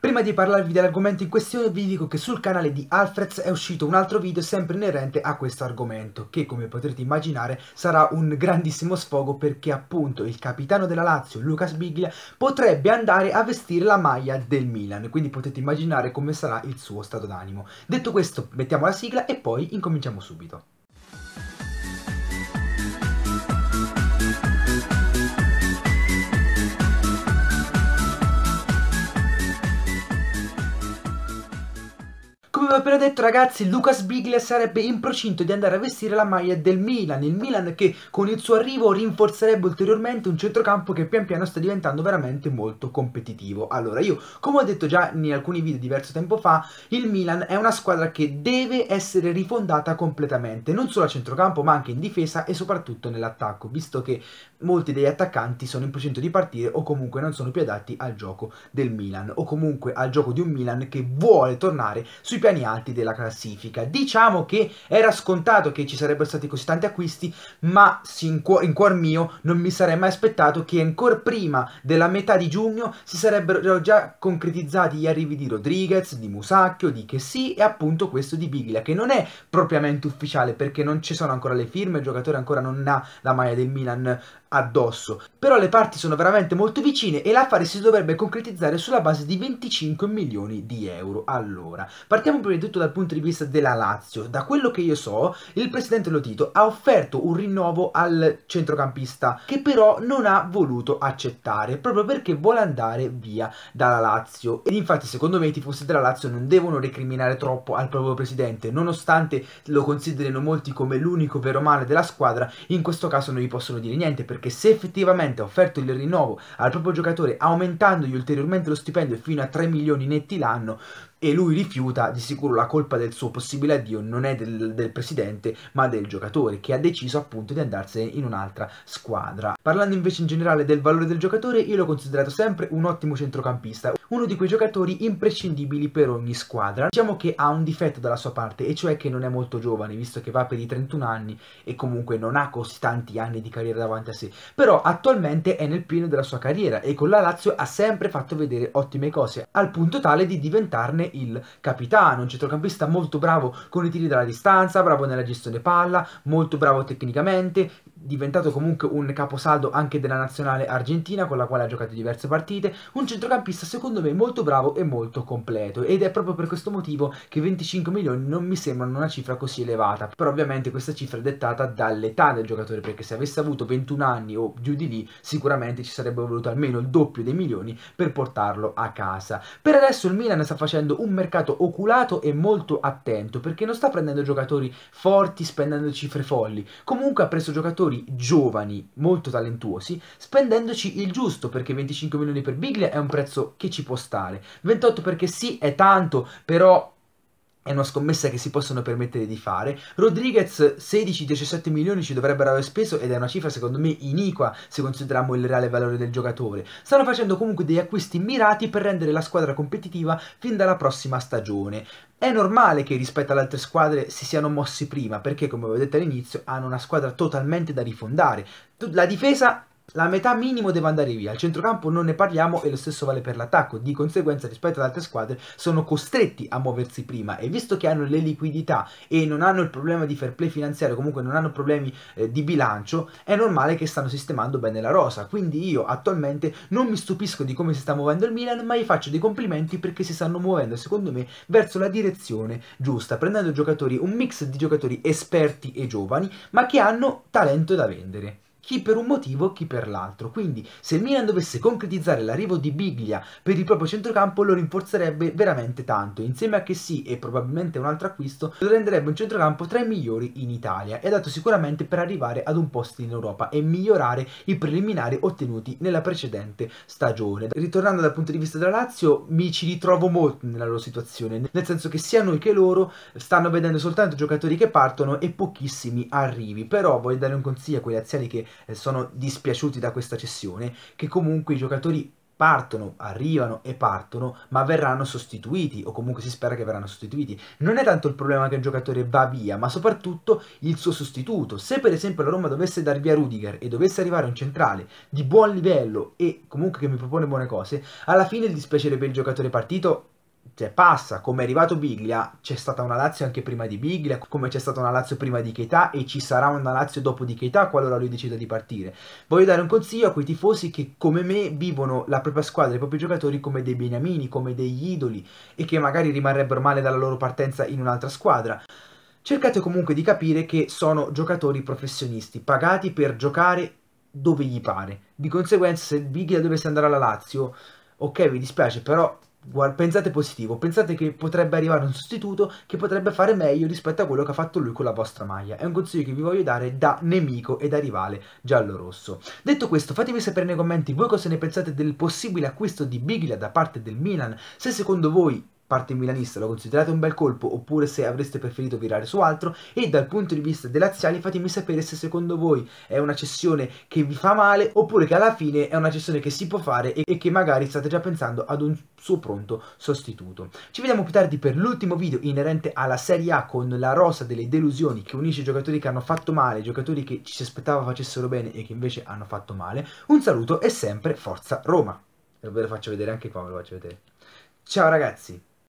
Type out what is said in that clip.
Prima di parlarvi dell'argomento in questione vi dico che sul canale di Alfreds è uscito un altro video sempre inerente a questo argomento che come potrete immaginare sarà un grandissimo sfogo perché appunto il capitano della Lazio Lucas Biglia, potrebbe andare a vestire la maglia del Milan quindi potete immaginare come sarà il suo stato d'animo. Detto questo mettiamo la sigla e poi incominciamo subito. appena detto ragazzi, Lucas Biglia sarebbe in procinto di andare a vestire la maglia del Milan, il Milan che con il suo arrivo rinforzerebbe ulteriormente un centrocampo che pian piano sta diventando veramente molto competitivo. Allora io, come ho detto già in alcuni video diverso tempo fa, il Milan è una squadra che deve essere rifondata completamente, non solo a centrocampo ma anche in difesa e soprattutto nell'attacco, visto che molti degli attaccanti sono in procinto di partire o comunque non sono più adatti al gioco del Milan o comunque al gioco di un Milan che vuole tornare sui piani alti della classifica. Diciamo che era scontato che ci sarebbero stati così tanti acquisti, ma in, cuor, in cuor mio non mi sarei mai aspettato che ancora prima della metà di giugno si sarebbero già concretizzati gli arrivi di Rodriguez, di Musacchio, di Chessy e appunto questo di Biglia, che non è propriamente ufficiale perché non ci sono ancora le firme, il giocatore ancora non ha la maglia del Milan addosso. Però le parti sono veramente molto vicine e l'affare si dovrebbe concretizzare sulla base di 25 milioni di euro all'ora. Partiamo prima tutto dal punto di vista della Lazio. Da quello che io so, il presidente Lotito ha offerto un rinnovo al centrocampista che però non ha voluto accettare proprio perché vuole andare via dalla Lazio. Ed infatti secondo me i tifosi della Lazio non devono recriminare troppo al proprio presidente, nonostante lo considerino molti come l'unico vero male della squadra, in questo caso non gli possono dire niente perché se effettivamente ha offerto il rinnovo al proprio giocatore aumentandogli ulteriormente lo stipendio fino a 3 milioni netti l'anno, e lui rifiuta, di sicuro la colpa del suo possibile addio non è del, del presidente ma del giocatore che ha deciso appunto di andarsene in un'altra squadra. Parlando invece in generale del valore del giocatore, io l'ho considerato sempre un ottimo centrocampista, uno di quei giocatori imprescindibili per ogni squadra. Diciamo che ha un difetto dalla sua parte, e cioè che non è molto giovane, visto che va per i 31 anni e comunque non ha così tanti anni di carriera davanti a sé. Però attualmente è nel pieno della sua carriera e con la Lazio ha sempre fatto vedere ottime cose, al punto tale di diventarne il capitano, un centrocampista molto bravo con i tiri dalla distanza, bravo nella gestione palla, molto bravo tecnicamente, diventato comunque un caposaldo anche della nazionale argentina con la quale ha giocato diverse partite, un centrocampista secondo me molto bravo e molto completo ed è proprio per questo motivo che 25 milioni non mi sembrano una cifra così elevata, però ovviamente questa cifra è dettata dall'età del giocatore perché se avesse avuto 21 anni o più di lì sicuramente ci sarebbe voluto almeno il doppio dei milioni per portarlo a casa. Per adesso il Milan sta facendo un mercato oculato e molto attento perché non sta prendendo giocatori forti spendendo cifre folli, comunque ha preso giocatori giocatori giovani molto talentuosi spendendoci il giusto perché 25 milioni per Biglia è un prezzo che ci può stare 28 perché sì è tanto però è una scommessa che si possono permettere di fare. Rodriguez 16-17 milioni ci dovrebbero aver speso ed è una cifra secondo me iniqua se consideriamo il reale valore del giocatore. Stanno facendo comunque degli acquisti mirati per rendere la squadra competitiva fin dalla prossima stagione. È normale che rispetto alle altre squadre si siano mossi prima perché come ho detto all'inizio hanno una squadra totalmente da rifondare. La difesa la metà minimo deve andare via, al centrocampo non ne parliamo e lo stesso vale per l'attacco, di conseguenza rispetto ad altre squadre sono costretti a muoversi prima e visto che hanno le liquidità e non hanno il problema di fair play finanziario, comunque non hanno problemi eh, di bilancio, è normale che stanno sistemando bene la rosa, quindi io attualmente non mi stupisco di come si sta muovendo il Milan, ma gli faccio dei complimenti perché si stanno muovendo secondo me verso la direzione giusta, prendendo giocatori, un mix di giocatori esperti e giovani, ma che hanno talento da vendere chi per un motivo, chi per l'altro. Quindi se il Milan dovesse concretizzare l'arrivo di Biglia per il proprio centrocampo lo rinforzerebbe veramente tanto, insieme a che sì e probabilmente un altro acquisto lo renderebbe un centrocampo tra i migliori in Italia e adatto sicuramente per arrivare ad un posto in Europa e migliorare i preliminari ottenuti nella precedente stagione. Ritornando dal punto di vista della Lazio mi ci ritrovo molto nella loro situazione, nel senso che sia noi che loro stanno vedendo soltanto giocatori che partono e pochissimi arrivi, però voglio dare un consiglio a quegli anziani che eh, sono dispiaciuti da questa cessione, che comunque i giocatori partono, arrivano e partono, ma verranno sostituiti, o comunque si spera che verranno sostituiti. Non è tanto il problema che un giocatore va via, ma soprattutto il suo sostituto. Se per esempio la Roma dovesse dar via Rudiger e dovesse arrivare un centrale di buon livello e comunque che mi propone buone cose, alla fine il dispiacere per il giocatore partito cioè passa, come è arrivato Biglia, c'è stata una Lazio anche prima di Biglia, come c'è stata una Lazio prima di Keita e ci sarà una Lazio dopo di Keita qualora lui decida di partire. Voglio dare un consiglio a quei tifosi che come me vivono la propria squadra, i propri giocatori come dei beniamini, come degli idoli e che magari rimarrebbero male dalla loro partenza in un'altra squadra. Cercate comunque di capire che sono giocatori professionisti, pagati per giocare dove gli pare. Di conseguenza se Biglia dovesse andare alla Lazio, ok vi dispiace però pensate positivo, pensate che potrebbe arrivare un sostituto che potrebbe fare meglio rispetto a quello che ha fatto lui con la vostra maglia. È un consiglio che vi voglio dare da nemico e da rivale giallo-rosso. Detto questo, fatemi sapere nei commenti voi cosa ne pensate del possibile acquisto di Biglia da parte del Milan, se secondo voi parte milanista lo considerate un bel colpo oppure se avreste preferito virare su altro e dal punto di vista dei laziali fatemi sapere se secondo voi è una cessione che vi fa male oppure che alla fine è una cessione che si può fare e, che magari state già pensando ad un suo pronto sostituto. Ci vediamo più tardi per l'ultimo video inerente alla Serie A con la rosa delle delusioni che unisce giocatori che hanno fatto male, giocatori che ci si aspettava facessero bene e che invece hanno fatto male. Un saluto e sempre Forza Roma! Ve lo faccio vedere anche qua, ve lo faccio vedere. Ciao ragazzi!